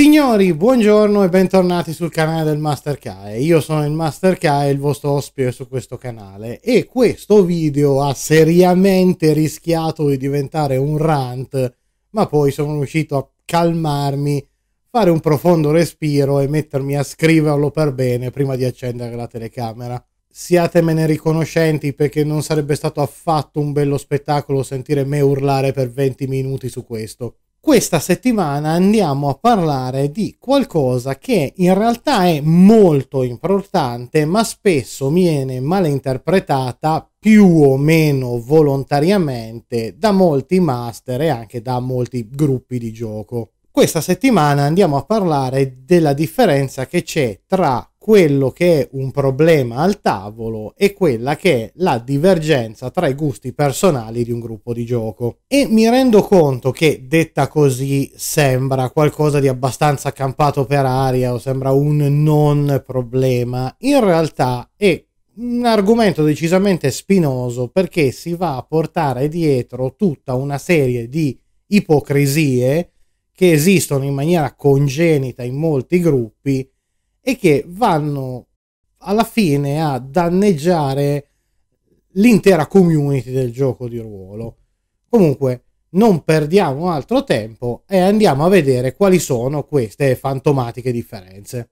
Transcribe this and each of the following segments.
Signori, buongiorno e bentornati sul canale del Master Kai. Io sono il Master Kai, il vostro ospite su questo canale e questo video ha seriamente rischiato di diventare un rant, ma poi sono riuscito a calmarmi, fare un profondo respiro e mettermi a scriverlo per bene prima di accendere la telecamera. Siatemene riconoscenti perché non sarebbe stato affatto un bello spettacolo sentire me urlare per 20 minuti su questo. Questa settimana andiamo a parlare di qualcosa che in realtà è molto importante ma spesso viene malinterpretata più o meno volontariamente da molti master e anche da molti gruppi di gioco. Questa settimana andiamo a parlare della differenza che c'è tra quello che è un problema al tavolo e quella che è la divergenza tra i gusti personali di un gruppo di gioco. E mi rendo conto che detta così sembra qualcosa di abbastanza campato per aria o sembra un non problema, in realtà è un argomento decisamente spinoso perché si va a portare dietro tutta una serie di ipocrisie che esistono in maniera congenita in molti gruppi e che vanno alla fine a danneggiare l'intera community del gioco di ruolo. Comunque, non perdiamo altro tempo e andiamo a vedere quali sono queste fantomatiche differenze.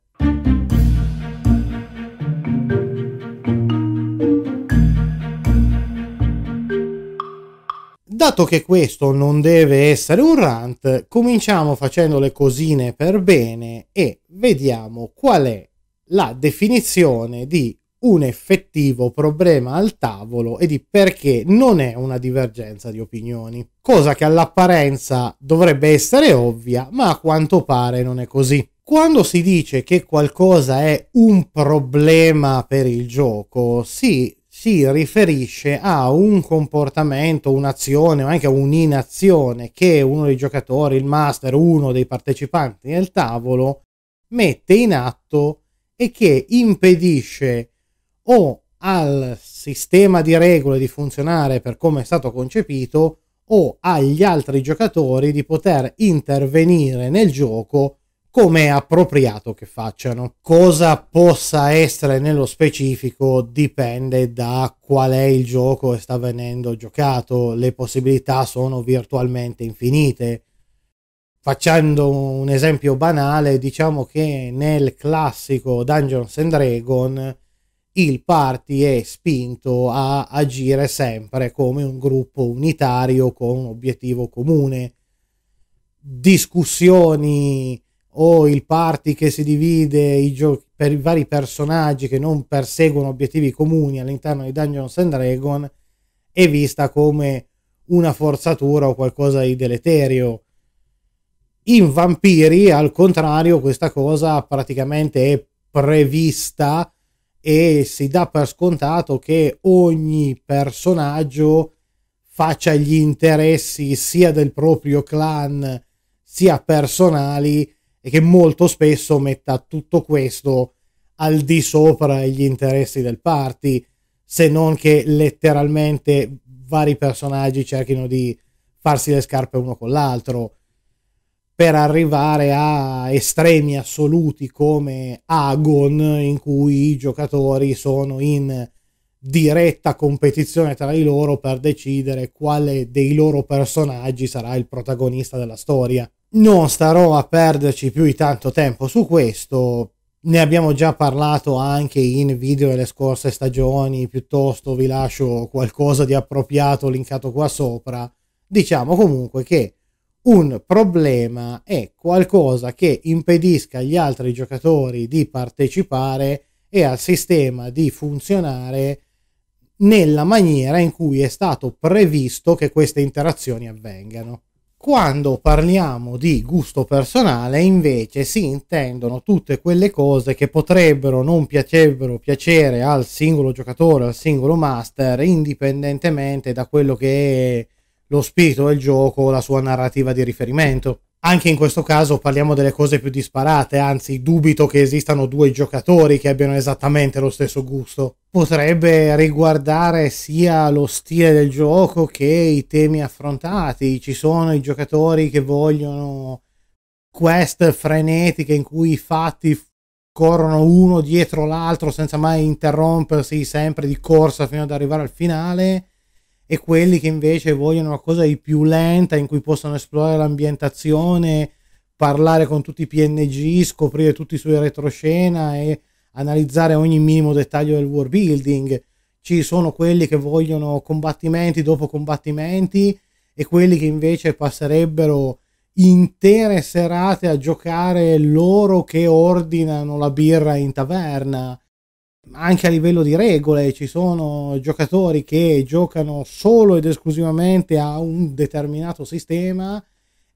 Dato che questo non deve essere un rant, cominciamo facendo le cosine per bene e vediamo qual è la definizione di un effettivo problema al tavolo e di perché non è una divergenza di opinioni, cosa che all'apparenza dovrebbe essere ovvia, ma a quanto pare non è così. Quando si dice che qualcosa è un problema per il gioco, si si riferisce a un comportamento, un'azione o anche un'inazione che uno dei giocatori, il master, uno dei partecipanti nel tavolo mette in atto e che impedisce o al sistema di regole di funzionare per come è stato concepito o agli altri giocatori di poter intervenire nel gioco come è appropriato che facciano. Cosa possa essere nello specifico dipende da qual è il gioco che sta venendo giocato, le possibilità sono virtualmente infinite. Facendo un esempio banale, diciamo che nel classico Dungeons and Dragons il party è spinto a agire sempre come un gruppo unitario con un obiettivo comune. Discussioni o il party che si divide i giochi per i vari personaggi che non perseguono obiettivi comuni all'interno di Dungeons and Dragons è vista come una forzatura o qualcosa di deleterio. In Vampiri, al contrario, questa cosa praticamente è prevista e si dà per scontato che ogni personaggio faccia gli interessi sia del proprio clan sia personali e che molto spesso metta tutto questo al di sopra degli interessi del party, se non che letteralmente vari personaggi cerchino di farsi le scarpe uno con l'altro per arrivare a estremi assoluti come Agon in cui i giocatori sono in diretta competizione tra di loro per decidere quale dei loro personaggi sarà il protagonista della storia. Non starò a perderci più di tanto tempo su questo, ne abbiamo già parlato anche in video delle scorse stagioni, piuttosto vi lascio qualcosa di appropriato linkato qua sopra. Diciamo comunque che un problema è qualcosa che impedisca agli altri giocatori di partecipare e al sistema di funzionare nella maniera in cui è stato previsto che queste interazioni avvengano. Quando parliamo di gusto personale invece si intendono tutte quelle cose che potrebbero non piacerebbero piacere al singolo giocatore, al singolo master, indipendentemente da quello che è lo spirito del gioco o la sua narrativa di riferimento. Anche in questo caso parliamo delle cose più disparate, anzi dubito che esistano due giocatori che abbiano esattamente lo stesso gusto. Potrebbe riguardare sia lo stile del gioco che i temi affrontati. Ci sono i giocatori che vogliono quest frenetiche in cui i fatti corrono uno dietro l'altro senza mai interrompersi, sempre di corsa fino ad arrivare al finale e quelli che invece vogliono una cosa di più lenta in cui possano esplorare l'ambientazione, parlare con tutti i PNG, scoprire tutti i suoi retroscena e analizzare ogni minimo dettaglio del world building. Ci sono quelli che vogliono combattimenti dopo combattimenti e quelli che invece passerebbero intere serate a giocare loro che ordinano la birra in taverna anche a livello di regole ci sono giocatori che giocano solo ed esclusivamente a un determinato sistema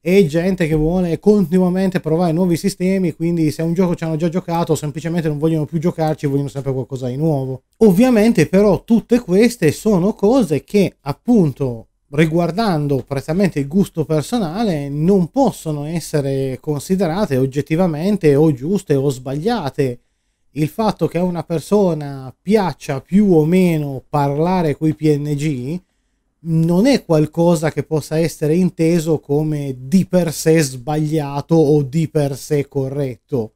e gente che vuole continuamente provare nuovi sistemi, quindi se a un gioco ci hanno già giocato semplicemente non vogliono più giocarci, vogliono sempre qualcosa di nuovo. Ovviamente però tutte queste sono cose che appunto riguardando prettamente il gusto personale non possono essere considerate oggettivamente o giuste o sbagliate il fatto che a una persona piaccia più o meno parlare coi PNG non è qualcosa che possa essere inteso come di per sé sbagliato o di per sé corretto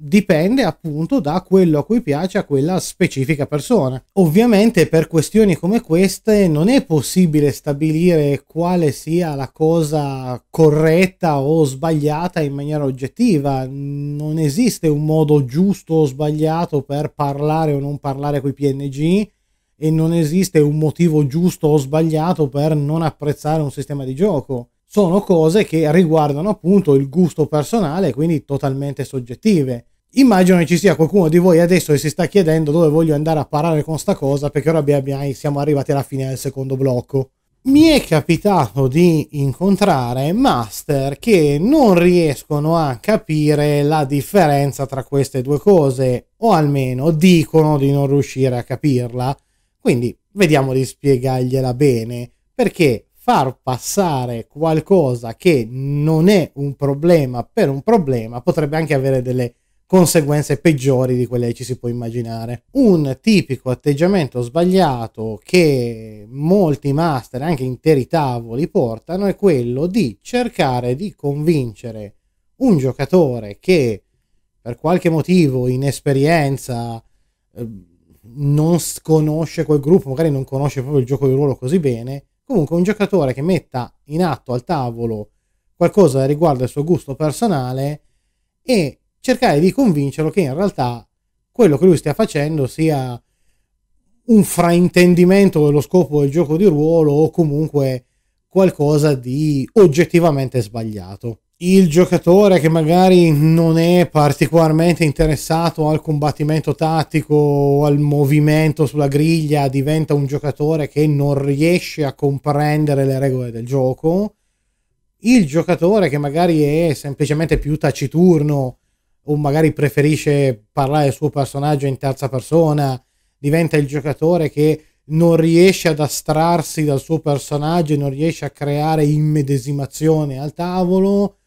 dipende appunto da quello a cui piace a quella specifica persona. Ovviamente per questioni come queste non è possibile stabilire quale sia la cosa corretta o sbagliata in maniera oggettiva, non esiste un modo giusto o sbagliato per parlare o non parlare con i PNG e non esiste un motivo giusto o sbagliato per non apprezzare un sistema di gioco sono cose che riguardano appunto il gusto personale, quindi totalmente soggettive. Immagino che ci sia qualcuno di voi adesso che si sta chiedendo dove voglio andare a parare con sta cosa, perché ora abbiamo, siamo arrivati alla fine del secondo blocco. Mi è capitato di incontrare master che non riescono a capire la differenza tra queste due cose, o almeno dicono di non riuscire a capirla. Quindi vediamo di spiegargliela bene, perché far passare qualcosa che non è un problema per un problema potrebbe anche avere delle conseguenze peggiori di quelle che ci si può immaginare. Un tipico atteggiamento sbagliato che molti master, anche interi tavoli, portano è quello di cercare di convincere un giocatore che per qualche motivo, inesperienza, ehm, non conosce quel gruppo, magari non conosce proprio il gioco di ruolo così bene, Comunque un giocatore che metta in atto al tavolo qualcosa riguardo il suo gusto personale e cercare di convincerlo che in realtà quello che lui stia facendo sia un fraintendimento dello scopo del gioco di ruolo o comunque qualcosa di oggettivamente sbagliato il giocatore che magari non è particolarmente interessato al combattimento tattico o al movimento sulla griglia diventa un giocatore che non riesce a comprendere le regole del gioco, il giocatore che magari è semplicemente più taciturno o magari preferisce parlare del suo personaggio in terza persona, diventa il giocatore che non riesce ad astrarsi dal suo personaggio, e non riesce a creare immedesimazione al tavolo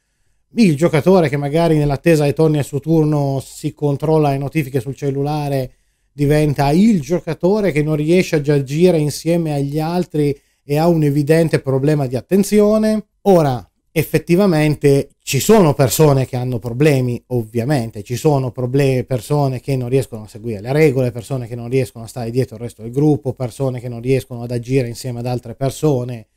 il giocatore che magari nell'attesa che torni al suo turno si controlla le notifiche sul cellulare diventa il giocatore che non riesce a giagire insieme agli altri e ha un evidente problema di attenzione. Ora, effettivamente ci sono persone che hanno problemi, ovviamente, ci sono problemi, persone che non riescono a seguire le regole, persone che non riescono a stare dietro il resto del gruppo, persone che non riescono ad agire insieme ad altre persone,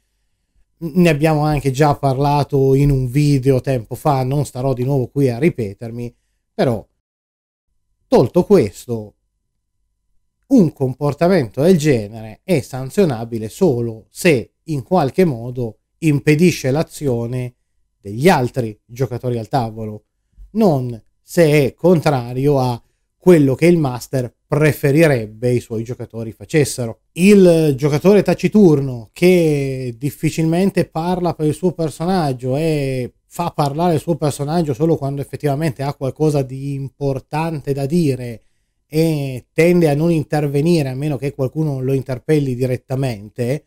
ne abbiamo anche già parlato in un video tempo fa, non starò di nuovo qui a ripetermi, però tolto questo, un comportamento del genere è sanzionabile solo se in qualche modo impedisce l'azione degli altri giocatori al tavolo, non se è contrario a quello che il master preferirebbe i suoi giocatori facessero. Il giocatore taciturno che difficilmente parla per il suo personaggio e fa parlare il suo personaggio solo quando effettivamente ha qualcosa di importante da dire e tende a non intervenire a meno che qualcuno lo interpelli direttamente,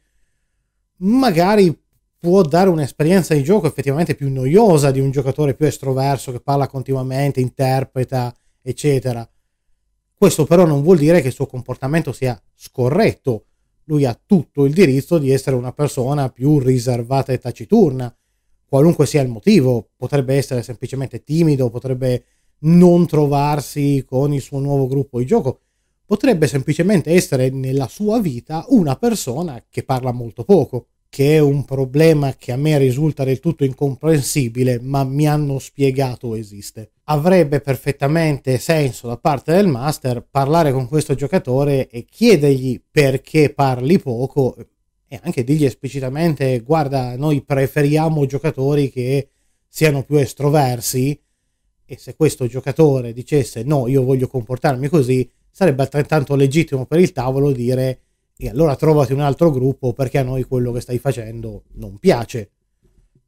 magari può dare un'esperienza di gioco effettivamente più noiosa di un giocatore più estroverso che parla continuamente, interpreta, eccetera questo però non vuol dire che il suo comportamento sia scorretto. Lui ha tutto il diritto di essere una persona più riservata e taciturna, qualunque sia il motivo. Potrebbe essere semplicemente timido, potrebbe non trovarsi con il suo nuovo gruppo di gioco, potrebbe semplicemente essere nella sua vita una persona che parla molto poco, che è un problema che a me risulta del tutto incomprensibile, ma mi hanno spiegato esiste avrebbe perfettamente senso da parte del master parlare con questo giocatore e chiedergli perché parli poco e anche dirgli esplicitamente guarda noi preferiamo giocatori che siano più estroversi e se questo giocatore dicesse no io voglio comportarmi così sarebbe altrettanto legittimo per il tavolo dire e allora trovati un altro gruppo perché a noi quello che stai facendo non piace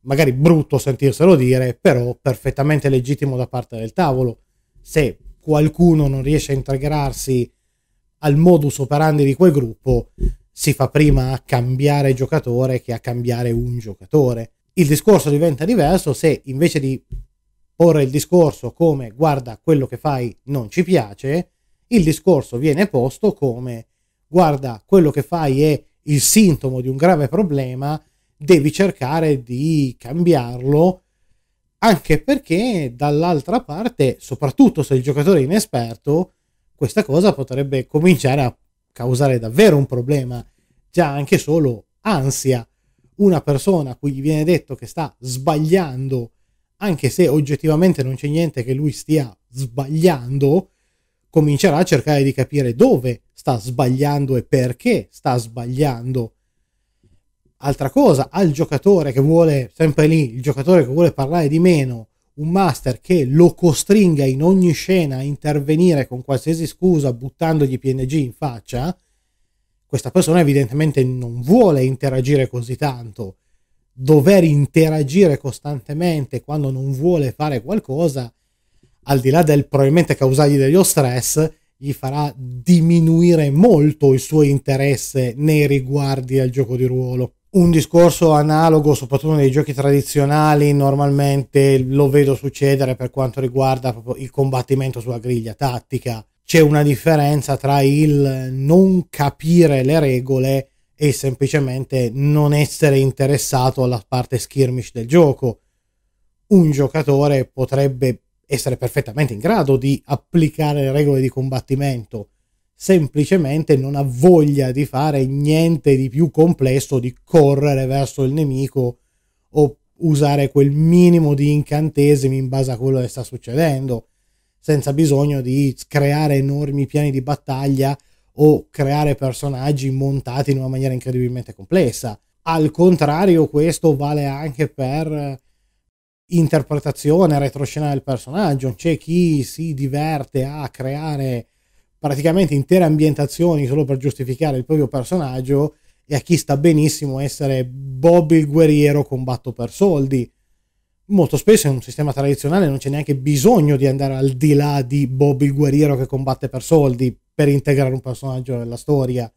magari brutto sentirselo dire, però perfettamente legittimo da parte del tavolo. Se qualcuno non riesce a integrarsi al modus operandi di quel gruppo, si fa prima a cambiare giocatore che a cambiare un giocatore. Il discorso diventa diverso se invece di porre il discorso come guarda quello che fai non ci piace, il discorso viene posto come guarda quello che fai è il sintomo di un grave problema devi cercare di cambiarlo anche perché dall'altra parte, soprattutto se il giocatore è inesperto, questa cosa potrebbe cominciare a causare davvero un problema, già anche solo ansia. Una persona a cui gli viene detto che sta sbagliando, anche se oggettivamente non c'è niente che lui stia sbagliando, comincerà a cercare di capire dove sta sbagliando e perché sta sbagliando Altra cosa, al giocatore che vuole, sempre lì, il giocatore che vuole parlare di meno, un master che lo costringa in ogni scena a intervenire con qualsiasi scusa buttandogli PNG in faccia, questa persona evidentemente non vuole interagire così tanto. Dover interagire costantemente quando non vuole fare qualcosa, al di là del probabilmente causargli dello stress, gli farà diminuire molto il suo interesse nei riguardi al gioco di ruolo un discorso analogo, soprattutto nei giochi tradizionali, normalmente lo vedo succedere per quanto riguarda il combattimento sulla griglia tattica. C'è una differenza tra il non capire le regole e semplicemente non essere interessato alla parte skirmish del gioco. Un giocatore potrebbe essere perfettamente in grado di applicare le regole di combattimento, semplicemente non ha voglia di fare niente di più complesso di correre verso il nemico o usare quel minimo di incantesimi in base a quello che sta succedendo, senza bisogno di creare enormi piani di battaglia o creare personaggi montati in una maniera incredibilmente complessa. Al contrario, questo vale anche per interpretazione retroscena del personaggio. C'è chi si diverte a creare praticamente intere ambientazioni solo per giustificare il proprio personaggio e a chi sta benissimo essere Bob il guerriero combatto per soldi. Molto spesso in un sistema tradizionale non c'è neanche bisogno di andare al di là di Bob il guerriero che combatte per soldi per integrare un personaggio nella storia.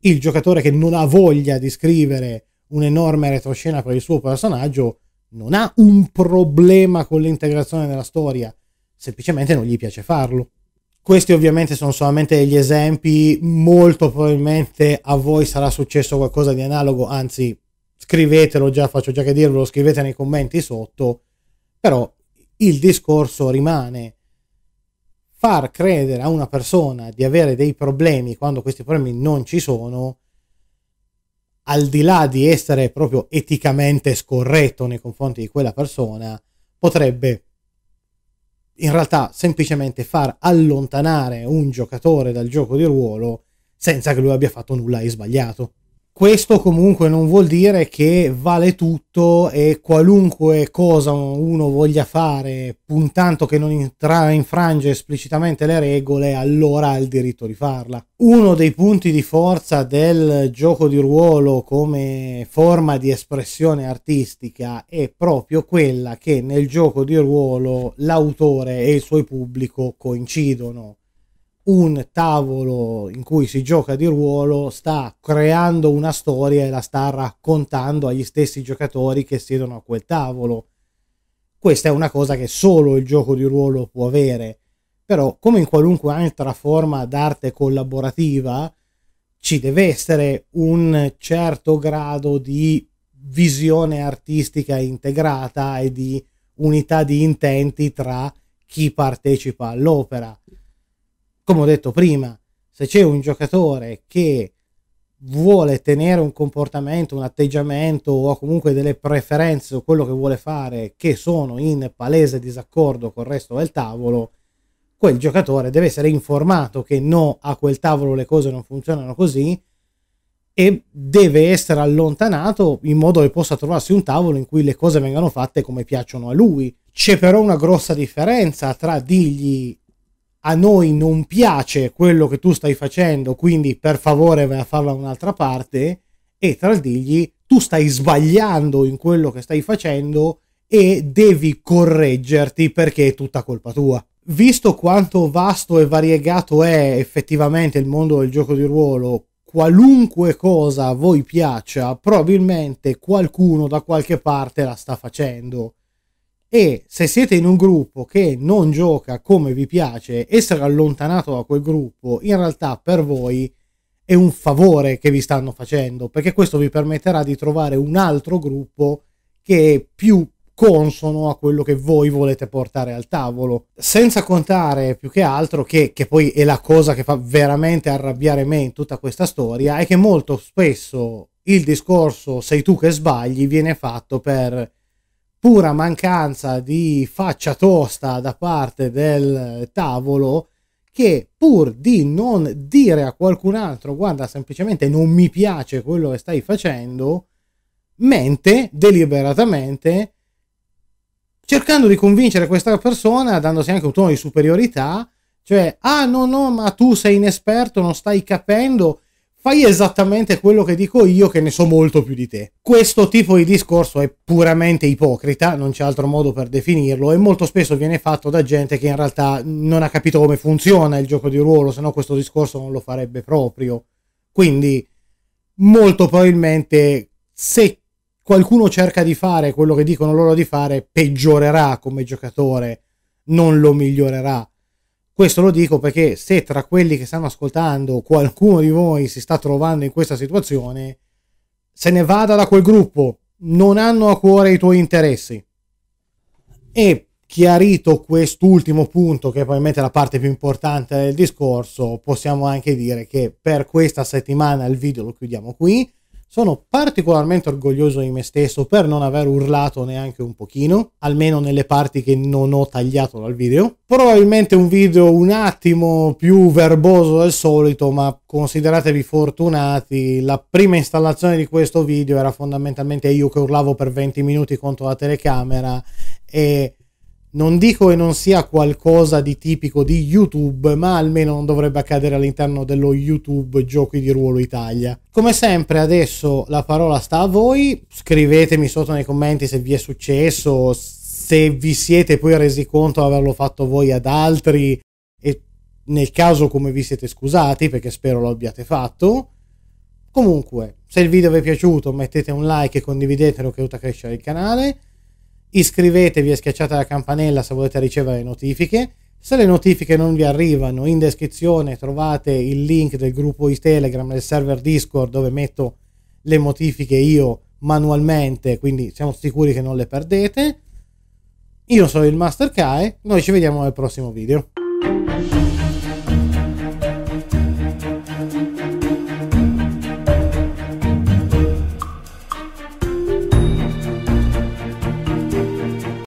Il giocatore che non ha voglia di scrivere un'enorme retroscena per il suo personaggio non ha un problema con l'integrazione nella storia, semplicemente non gli piace farlo. Questi ovviamente sono solamente degli esempi, molto probabilmente a voi sarà successo qualcosa di analogo, anzi scrivetelo già, faccio già che dirvelo, scrivete nei commenti sotto, però il discorso rimane far credere a una persona di avere dei problemi quando questi problemi non ci sono, al di là di essere proprio eticamente scorretto nei confronti di quella persona, potrebbe in realtà semplicemente far allontanare un giocatore dal gioco di ruolo senza che lui abbia fatto nulla di sbagliato. Questo comunque non vuol dire che vale tutto e qualunque cosa uno voglia fare, puntando che non intra- infrange esplicitamente le regole, allora ha il diritto di farla. Uno dei punti di forza del gioco di ruolo come forma di espressione artistica è proprio quella che nel gioco di ruolo l'autore e il suo pubblico coincidono un tavolo in cui si gioca di ruolo sta creando una storia e la sta raccontando agli stessi giocatori che siedono a quel tavolo. Questa è una cosa che solo il gioco di ruolo può avere, però come in qualunque altra forma d'arte collaborativa ci deve essere un certo grado di visione artistica integrata e di unità di intenti tra chi partecipa all'opera come ho detto prima, se c'è un giocatore che vuole tenere un comportamento, un atteggiamento o comunque delle preferenze o quello che vuole fare che sono in palese disaccordo col resto del tavolo, quel giocatore deve essere informato che no, a quel tavolo le cose non funzionano così e deve essere allontanato in modo che possa trovarsi un tavolo in cui le cose vengano fatte come piacciono a lui. C'è però una grossa differenza tra dirgli a noi non piace quello che tu stai facendo, quindi per favore vai a farlo da un'altra parte e tra tradigli tu stai sbagliando in quello che stai facendo e devi correggerti perché è tutta colpa tua. Visto quanto vasto e variegato è effettivamente il mondo del gioco di ruolo, qualunque cosa a voi piaccia, probabilmente qualcuno da qualche parte la sta facendo e se siete in un gruppo che non gioca come vi piace, essere allontanato da quel gruppo in realtà per voi è un favore che vi stanno facendo, perché questo vi permetterà di trovare un altro gruppo che è più consono a quello che voi volete portare al tavolo, senza contare più che altro che, che poi è la cosa che fa veramente arrabbiare me in tutta questa storia, è che molto spesso il discorso sei tu che sbagli viene fatto per pura mancanza di faccia tosta da parte del tavolo che pur di non dire a qualcun altro guarda semplicemente non mi piace quello che stai facendo, mente deliberatamente cercando di convincere questa persona dandosi anche un tono di superiorità, cioè ah no no ma tu sei inesperto, non stai capendo fai esattamente quello che dico io che ne so molto più di te. Questo tipo di discorso è puramente ipocrita, non c'è altro modo per definirlo, e molto spesso viene fatto da gente che in realtà non ha capito come funziona il gioco di ruolo, se no questo discorso non lo farebbe proprio. Quindi, molto probabilmente, se qualcuno cerca di fare quello che dicono loro di fare, peggiorerà come giocatore, non lo migliorerà questo lo dico perché se tra quelli che stanno ascoltando qualcuno di voi si sta trovando in questa situazione, se ne vada da quel gruppo, non hanno a cuore i tuoi interessi. E chiarito quest'ultimo punto, che è probabilmente la parte più importante del discorso, possiamo anche dire che per questa settimana il video lo chiudiamo qui. Sono particolarmente orgoglioso di me stesso per non aver urlato neanche un pochino, almeno nelle parti che non ho tagliato dal video. Probabilmente un video un attimo più verboso del solito, ma consideratevi fortunati. La prima installazione di questo video era fondamentalmente io che urlavo per 20 minuti contro la telecamera e non dico che non sia qualcosa di tipico di YouTube, ma almeno non dovrebbe accadere all'interno dello YouTube Giochi di Ruolo Italia. Come sempre adesso la parola sta a voi, scrivetemi sotto nei commenti se vi è successo, se vi siete poi resi conto di averlo fatto voi ad altri e nel caso come vi siete scusati, perché spero lo abbiate fatto. Comunque, se il video vi è piaciuto mettete un like e condividetelo che aiuta a crescere il canale. Iscrivetevi e schiacciate la campanella se volete ricevere notifiche. Se le notifiche non vi arrivano, in descrizione trovate il link del gruppo di Telegram, del server Discord dove metto le notifiche io manualmente, quindi siamo sicuri che non le perdete. Io sono il Master Kae, noi ci vediamo nel prossimo video.